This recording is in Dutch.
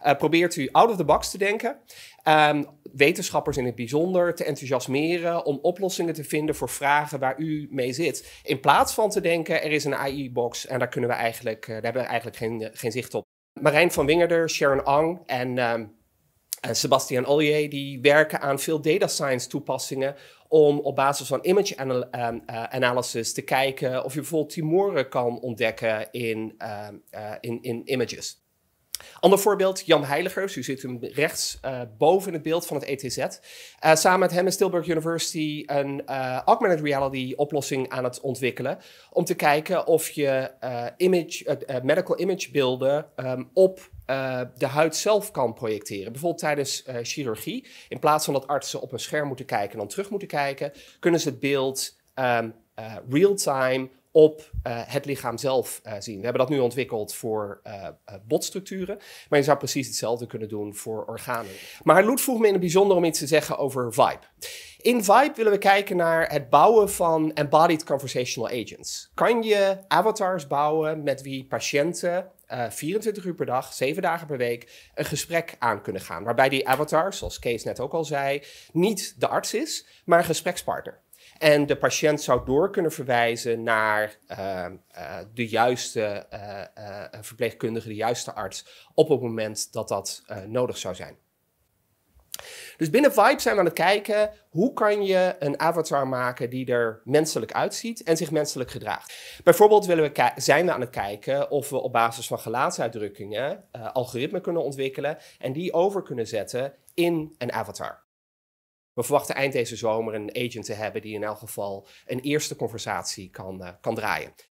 Eh, probeert u out of the box te denken. Ehm, wetenschappers in het bijzonder te enthousiasmeren om oplossingen te vinden voor vragen waar u mee zit. In plaats van te denken, er is een AI-box en daar, kunnen we eigenlijk, eh, daar hebben we eigenlijk geen, eh, geen zicht op. Marijn van Wingerder, Sharon Ang en um, ehm, en Sebastian Ollier, die werken aan veel data science toepassingen om op basis van image anal ehm, analysis te kijken of je bijvoorbeeld tumoren kan ontdekken in, in, in images. Ander voorbeeld, Jan Heiligers. U zit hem rechts eh, boven in het beeld van het ETZ. Eh, samen met hem en Tilburg University een eh, augmented reality oplossing aan het ontwikkelen. Om te kijken of je image, medical image beelden ehm, op de huid zelf kan projecteren. Bijvoorbeeld tijdens chirurgie. In plaats van dat artsen op een scherm moeten kijken en dan terug moeten kijken, kunnen ze het beeld um, uh, real-time op eh, het lichaam zelf eh, zien. We hebben dat nu ontwikkeld voor eh, botstructuren, maar je zou precies hetzelfde kunnen doen voor organen. Maar Loet vroeg me in het bijzonder om iets te zeggen over vibe. In Vibe willen we kijken naar het bouwen van embodied conversational agents. Kan je avatars bouwen met wie patiënten 24 uur per dag, 7 dagen per week een gesprek aan kunnen gaan? Waarbij die avatar, zoals Kees net ook al zei, niet de arts is, maar een gesprekspartner. En de patiënt zou door kunnen verwijzen naar ehm, eh, de juiste eh, eh, verpleegkundige, de juiste arts, op het moment dat dat nodig zou zijn. Dus binnen Vibe zijn we aan het kijken hoe kan je een avatar maken die er menselijk uitziet en zich menselijk gedraagt. Bijvoorbeeld willen we zijn we aan het kijken of we op basis van gelaatsuitdrukkingen algoritmen kunnen ontwikkelen en die over kunnen zetten in een avatar we verwachten eind deze zomer een agent te hebben die in elk geval een eerste conversatie kan, eh, kan draaien.